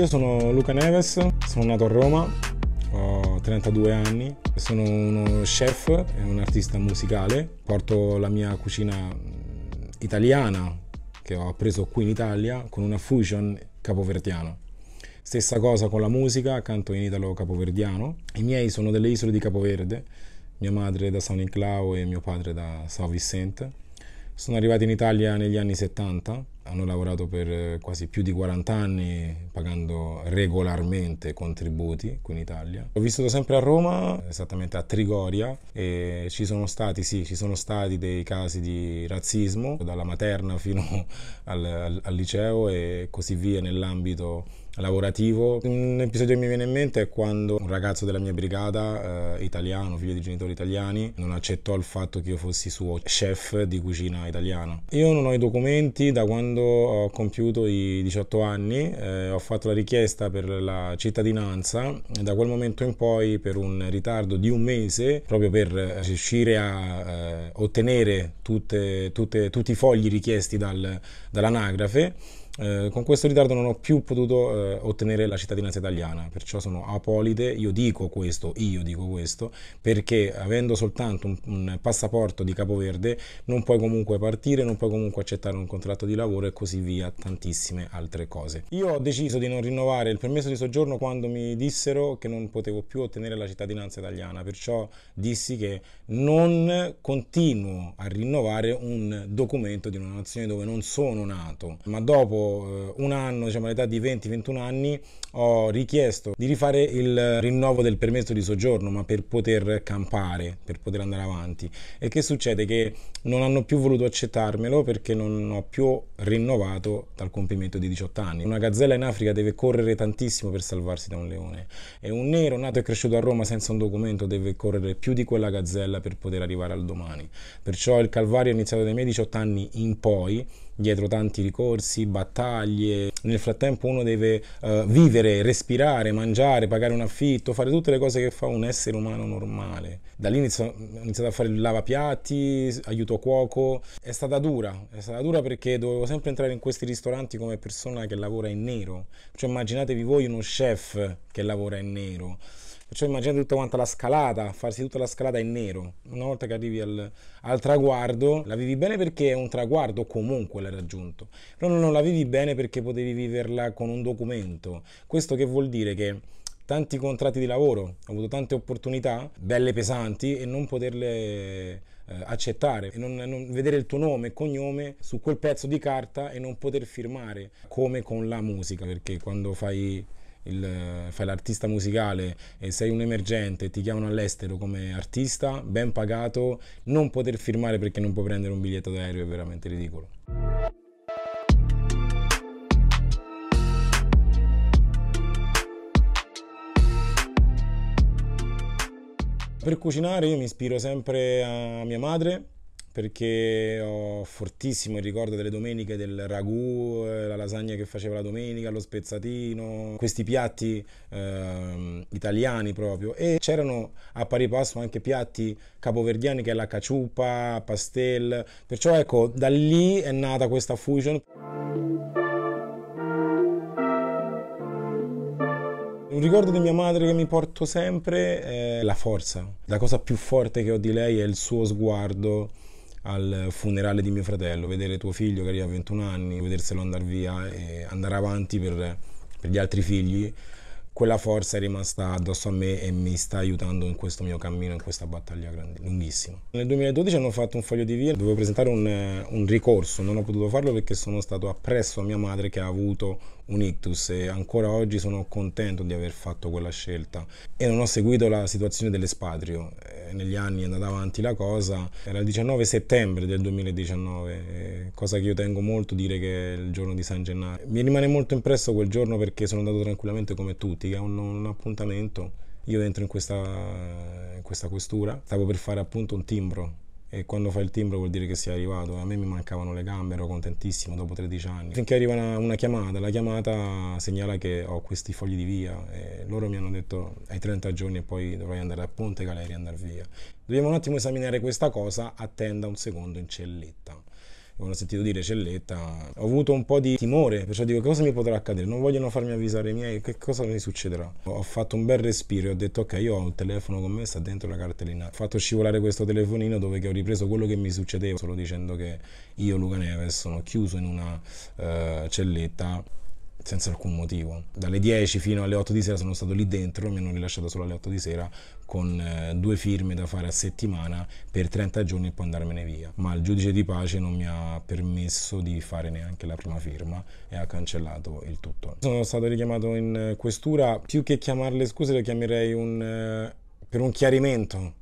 Io sono Luca Neves, sono nato a Roma, ho 32 anni, sono uno chef e un artista musicale, porto la mia cucina italiana che ho appreso qui in Italia con una fusion capoverdiana. Stessa cosa con la musica, canto in italo capoverdiano. I miei sono delle isole di Capoverde, mia madre da San Niclao e mio padre da São Vicente. Sono arrivati in Italia negli anni 70 hanno lavorato per eh, quasi più di 40 anni pagando regolarmente contributi qui in Italia. Ho vissuto sempre a Roma, esattamente a Trigoria, e ci sono stati, sì, ci sono stati dei casi di razzismo, dalla materna fino al, al, al liceo e così via nell'ambito lavorativo. Un episodio che mi viene in mente è quando un ragazzo della mia brigata, eh, italiano, figlio di genitori italiani, non accettò il fatto che io fossi suo chef di cucina italiano. Io non ho i documenti da quando ho compiuto i 18 anni, eh, ho fatto la richiesta per la cittadinanza e da quel momento in poi per un ritardo di un mese, proprio per riuscire a eh, ottenere tutte, tutte, tutti i fogli richiesti dal, dall'anagrafe, eh, con questo ritardo non ho più potuto eh, ottenere la cittadinanza italiana, perciò sono apolide, io dico questo, io dico questo, perché avendo soltanto un, un, passaporto di Capoverde non puoi comunque partire, non puoi comunque accettare un contratto di lavoro e così via, tantissime altre cose. Io ho deciso di non rinnovare il permesso di soggiorno quando mi dissero che non potevo più ottenere la cittadinanza italiana, perciò dissi che non continuo a rinnovare un documento di una nazione dove non sono nato, ma dopo dopo eh, un anno, diciamo all'età di 20-21 anni, ho richiesto di rifare il rinnovo del permesso di soggiorno, ma per poter campare, per poter andare avanti. E che succede? Che non hanno più voluto accettarmelo perché non ho più rinnovato dal compimento di 18 anni. Una gazzella in Africa deve correre tantissimo per salvarsi da un leone e un nero nato e cresciuto a Roma senza un documento deve correre più di quella gazzella per poter arrivare al domani. Perciò il calvario è iniziato dai miei 18 anni in poi dietro tanti ricorsi, battaglie. Nel frattempo uno deve uh, vivere, respirare, mangiare, pagare un affitto, fare tutte le cose che fa un essere umano normale. Da lì ho iniziato a fare il lavapiatti, aiuto cuoco. È stata dura, è stata dura perché dovevo sempre entrare in questi ristoranti come persona che lavora in nero. Cioè immaginatevi voi uno chef che lavora in nero. Perciò immaginate tutta quanta la scalata, farsi tutta la scalata in nero. Una volta che arrivi al, al traguardo, la vivi bene perché è un traguardo, comunque l'hai raggiunto. Però non la vivi bene perché potevi viverla con un documento. Questo che vuol dire che tanti contratti di lavoro, ho avuto tante opportunità, belle pesanti, e non poterle eh, accettare, e non, non, vedere il tuo nome e cognome su quel pezzo di carta e non poter firmare, come con la musica, perché quando fai il, fai l'artista musicale e sei un emergente e ti chiamano all'estero come artista, ben pagato, non poter firmare perché non puoi prendere un biglietto d'aereo è veramente ridicolo. Per cucinare io mi ispiro sempre a mia madre perché ho fortissimo il ricordo delle domeniche del ragù, eh, la lasagna che faceva la domenica, lo spezzatino, questi piatti eh, italiani proprio e c'erano a pari passo anche piatti capoverdiani che è la caciupa, pastel, perciò ecco da lì è nata questa fusion. Un ricordo di mia madre che mi porto sempre è la forza. La cosa più forte che ho di lei è il suo sguardo, al funerale di mio fratello, vedere tuo figlio che arriva a 21 anni, vederselo andare via e andare avanti per, per gli altri figli, quella forza è rimasta addosso a me e mi sta aiutando in questo mio cammino, in questa battaglia grande, lunghissima. Nel 2012 hanno fatto un foglio di via, dovevo presentare un, un ricorso, non ho potuto farlo perché sono stato appresso a mia madre che ha avuto un ictus e ancora oggi sono contento di aver fatto quella scelta e non ho seguito la situazione dell'espatrio. Eh, negli anni è andata avanti la cosa, era il 19 settembre del 2019, eh, cosa che io tengo molto a dire che è il giorno di San Gennaro. Mi rimane molto impresso quel giorno perché sono andato tranquillamente come tutti, che è un, un appuntamento. Io entro in questa, in questa questura, stavo per fare appunto un timbro e quando fai il timbro vuol dire che sei arrivato. A me mi mancavano le gambe, ero contentissimo dopo 13 anni. Finché arriva una, una chiamata, la chiamata segnala che ho questi fogli di via e loro mi hanno detto hai 30 giorni e poi dovrai andare a Ponte Galeria e andare via. Dobbiamo un attimo esaminare questa cosa, attenda un secondo in celletta quando ho sentito dire celletta, ho avuto un po' di timore, perciò dico cosa mi potrà accadere, non vogliono farmi avvisare i miei, che cosa mi succederà. Ho fatto un bel respiro e ho detto ok, io ho un telefono con me, sta dentro la cartellina. Ho fatto scivolare questo telefonino dove ho ripreso quello che mi succedeva, solo dicendo che io Luca Neves sono chiuso in una uh, celletta senza alcun motivo. Dalle 10 fino alle 8 di sera sono stato lì dentro, mi hanno rilasciato solo alle 8 di sera con eh, due firme da fare a settimana per 30 giorni e poi andarmene via. Ma il giudice di pace non mi ha permesso di fare neanche la prima firma e ha cancellato il tutto. Sono stato richiamato in eh, questura, più che chiamarle scuse le chiamerei un, eh, per un chiarimento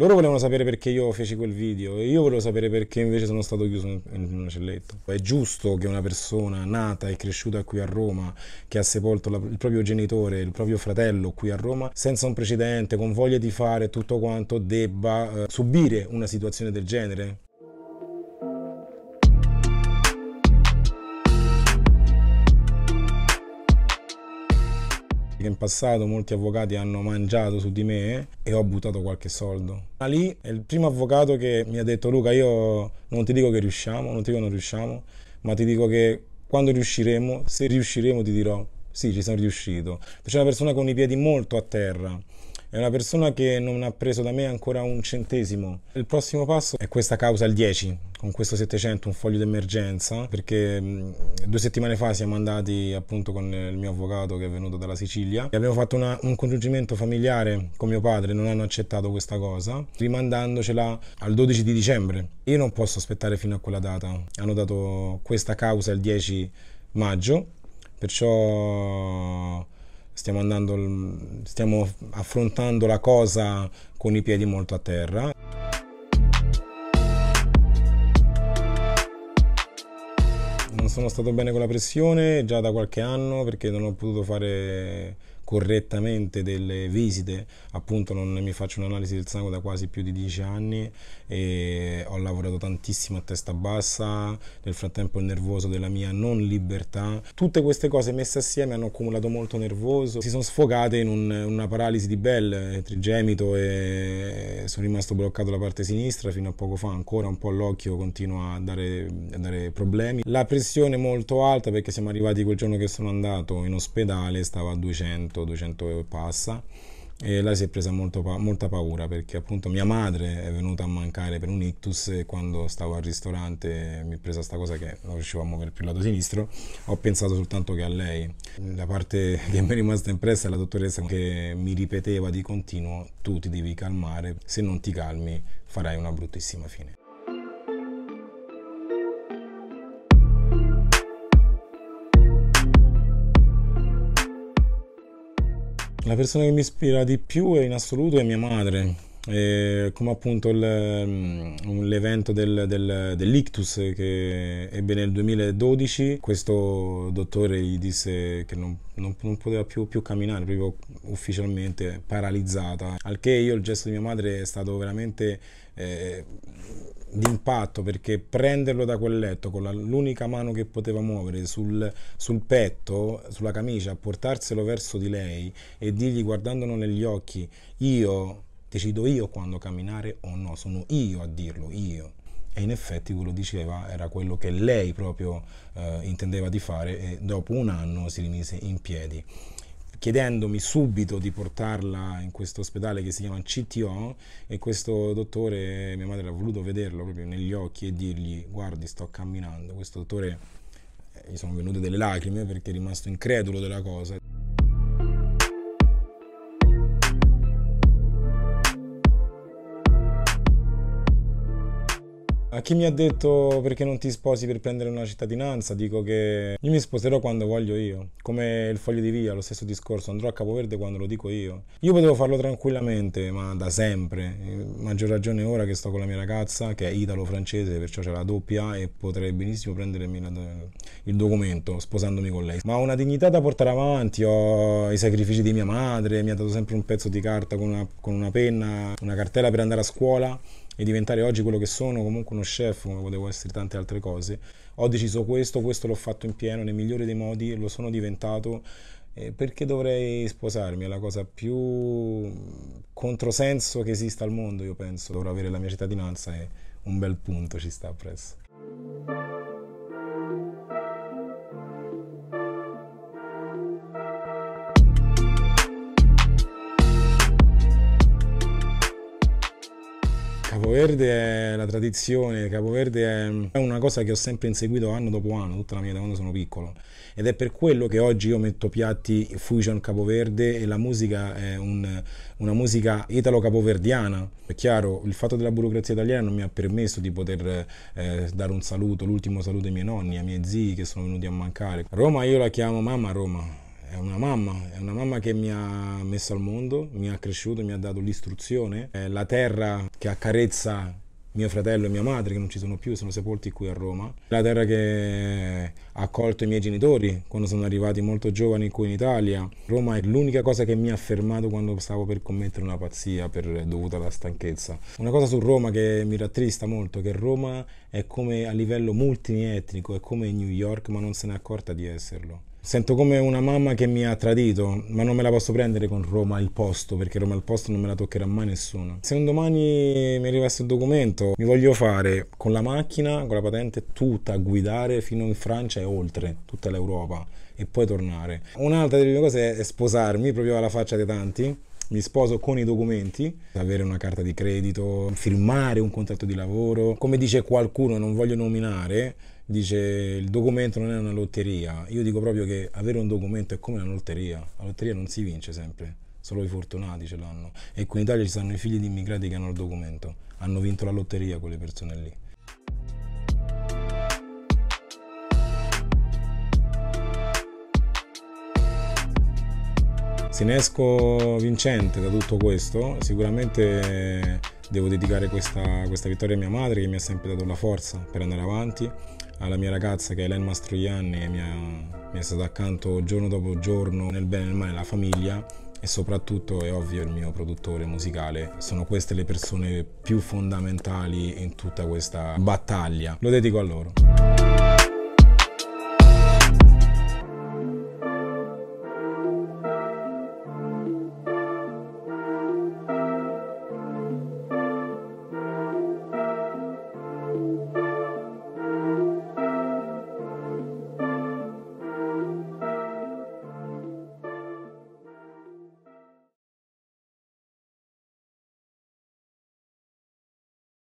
loro volevano sapere perché io feci quel video e io volevo sapere perché invece sono stato chiuso in, in una celletta. È giusto che una persona nata e cresciuta qui a Roma, che ha sepolto la, il proprio genitore, il proprio fratello qui a Roma, senza un precedente, con voglia di fare tutto quanto, debba eh, subire una situazione del genere? in passato molti avvocati hanno mangiato su di me e ho buttato qualche soldo. Ali è il primo avvocato che mi ha detto Luca io non ti dico che riusciamo, non ti dico che non riusciamo, ma ti dico che quando riusciremo, se riusciremo ti dirò sì ci sono riuscito. C'è una persona con i piedi molto a terra è una persona che non ha preso da me ancora un centesimo. Il prossimo passo è questa causa al 10, con questo 700, un foglio d'emergenza, perché due settimane fa siamo andati appunto con il mio avvocato che è venuto dalla Sicilia e abbiamo fatto una, un congiungimento familiare con mio padre, non hanno accettato questa cosa, rimandandocela al 12 di dicembre. Io non posso aspettare fino a quella data, hanno dato questa causa il 10 maggio, perciò stiamo, andando, stiamo affrontando la cosa con i piedi molto a terra. Non sono stato bene con la pressione già da qualche anno perché non ho potuto fare correttamente delle visite, appunto non mi faccio un'analisi del sangue da quasi più di dieci anni e ho lavorato tantissimo a testa bassa, nel frattempo il nervoso della mia non libertà, tutte queste cose messe assieme hanno accumulato molto nervoso, si sono sfogate in un, una paralisi di Bell, trigemito e sono rimasto bloccato la parte sinistra fino a poco fa, ancora un po' l'occhio continua a dare, a dare problemi, la pressione molto alta perché siamo arrivati quel giorno che sono andato in ospedale stava a 200 200, 200 e passa e lei si è presa molto, molta paura perché appunto mia madre è venuta a mancare per un ictus e quando stavo al ristorante mi è presa questa cosa che non riuscivo a muovere più il lato sinistro ho pensato soltanto che a lei la parte che mi è rimasta impressa è la dottoressa che mi ripeteva di continuo tu ti devi calmare se non ti calmi farai una bruttissima fine La persona che mi ispira di più è in assoluto è mia madre, eh, come appunto il, mm, l'evento del, del, dell'ictus che ebbe nel 2012, questo dottore gli disse che non, non, non poteva più, più, camminare, proprio ufficialmente paralizzata, al che io il gesto di mia madre è stato veramente... Eh, d'impatto perché prenderlo da quel letto con la, l'unica mano che poteva muovere sul, sul, petto, sulla camicia, portarselo verso di lei e dirgli guardandolo negli occhi io decido io quando camminare o no, sono io a dirlo, io. E in effetti quello diceva era quello che lei proprio eh, intendeva di fare e dopo un anno si rimise in piedi chiedendomi subito di portarla in questo ospedale che si chiama CTO e questo dottore, mia madre ha voluto vederlo proprio negli occhi e dirgli guardi sto camminando, questo dottore eh, gli sono venute delle lacrime perché è rimasto incredulo della cosa. A chi mi ha detto perché non ti sposi per prendere una cittadinanza, dico che io mi sposerò quando voglio io, come il foglio di via, lo stesso discorso, andrò a Capoverde quando lo dico io. Io potevo farlo tranquillamente, ma da sempre, eh, maggior ragione ora che sto con la mia ragazza, che è italo-francese, perciò c'è la doppia e potrei benissimo prendermi il documento sposandomi con lei. Ma ho una dignità da portare avanti, ho i sacrifici di mia madre, mi ha dato sempre un pezzo di carta con una, con una penna, una cartella per andare a scuola e diventare oggi quello che sono, comunque uno chef come potevo essere tante altre cose, ho deciso questo, questo l'ho fatto in pieno, nel migliore dei modi, lo sono diventato perché dovrei sposarmi? È la cosa più controsenso che esista al mondo, io penso. Dovrò avere la mia cittadinanza e un bel punto ci sta appresso. Capoverde è la tradizione, Capoverde è una cosa che ho sempre inseguito anno dopo anno, tutta la mia vita quando sono piccolo. Ed è per quello che oggi io metto piatti fusion Capoverde e la musica è un, una musica italo-capoverdiana. È chiaro, il fatto della burocrazia italiana non mi ha permesso di poter eh, dare un saluto, l'ultimo saluto ai miei nonni, ai miei zii che sono venuti a mancare. Roma io la chiamo mamma Roma è una mamma, è una mamma che mi ha messo al mondo, mi ha cresciuto, mi ha dato l'istruzione, è la terra che accarezza mio fratello e mia madre che non ci sono più, sono sepolti qui a Roma, la terra che ha accolto i miei genitori quando sono arrivati molto giovani qui in Italia. Roma è l'unica cosa che mi ha fermato quando stavo per commettere una pazzia per, dovuta alla stanchezza. Una cosa su Roma che mi rattrista molto, che Roma è come a livello multietnico, è come New York ma non se n'è accorta di esserlo. Sento come una mamma che mi ha tradito, ma non me la posso prendere con Roma il posto, perché Roma il posto non me la toccherà mai nessuno. Se un domani mi arrivasse il documento, mi voglio fare con la macchina, con la patente, tutta guidare fino in Francia e oltre, tutta l'Europa, e poi tornare. Un'altra delle mie cose è sposarmi, proprio alla faccia di tanti, mi sposo con i documenti, avere una carta di credito, firmare un contratto di lavoro, come dice qualcuno, non voglio nominare, dice il documento non è una lotteria. Io dico proprio che avere un documento è come una lotteria. La lotteria non si vince sempre, solo i fortunati ce l'hanno. E qui in Italia ci sono i figli di immigrati che hanno il documento. Hanno vinto la lotteria quelle persone lì. Se ne esco vincente da tutto questo, sicuramente devo dedicare questa, questa vittoria a mia madre che mi ha sempre dato la forza per andare avanti alla mia ragazza che è Elena Mastroianni e mi, mi è stata accanto giorno dopo giorno nel bene e nel male la famiglia e soprattutto è ovvio il mio produttore musicale. Sono queste le persone più fondamentali in tutta questa battaglia. Lo dedico a loro.